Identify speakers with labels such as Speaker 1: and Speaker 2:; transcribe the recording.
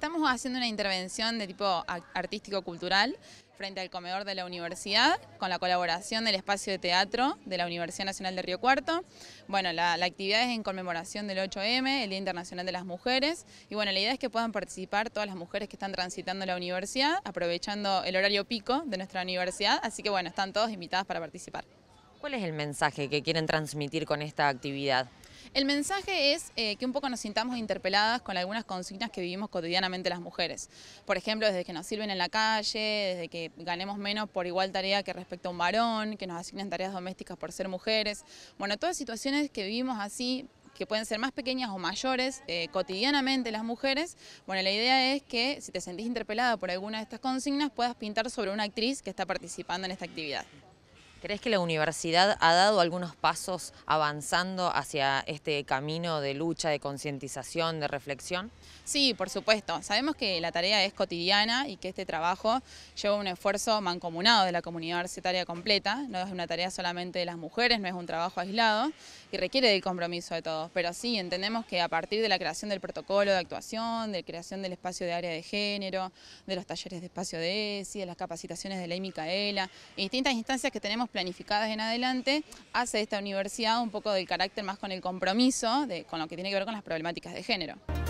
Speaker 1: estamos haciendo una intervención de tipo artístico-cultural frente al comedor de la universidad, con la colaboración del espacio de teatro de la Universidad Nacional de Río Cuarto. Bueno, la, actividad es en conmemoración del 8M, el Día Internacional de las Mujeres, y bueno, la idea es que puedan participar todas las mujeres que están transitando la universidad, aprovechando el horario pico de nuestra universidad, así que bueno, están todos invitadas para participar.
Speaker 2: ¿Cuál es el mensaje que quieren transmitir con esta actividad?
Speaker 1: El mensaje es eh, que un poco nos sintamos interpeladas con algunas consignas que vivimos cotidianamente las mujeres. Por ejemplo, desde que nos sirven en la calle, desde que ganemos menos por igual tarea que respecto a un varón, que nos asignen tareas domésticas por ser mujeres. Bueno, todas situaciones que vivimos así que pueden ser más pequeñas o mayores eh, cotidianamente las mujeres. Bueno, la idea es que si te sentís interpelada por alguna de estas consignas puedas pintar sobre una actriz que está participando en esta actividad.
Speaker 2: ¿Crees que la universidad ha dado algunos pasos avanzando
Speaker 1: hacia este camino de lucha, de concientización, de reflexión? Sí, por supuesto. Sabemos que la tarea es cotidiana y que este trabajo lleva un esfuerzo mancomunado de la comunidad universitaria completa. No es una tarea solamente de las mujeres, no es un trabajo aislado y requiere del compromiso de todos. Pero sí, entendemos que a partir de la creación del protocolo de actuación, de la creación del espacio de área de género, de los talleres de espacio de ESI, de las capacitaciones de ley Micaela, e distintas instancias que tenemos planificadas en adelante, hace esta universidad un poco del carácter más con el compromiso, de, con lo que tiene que ver con las problemáticas de género.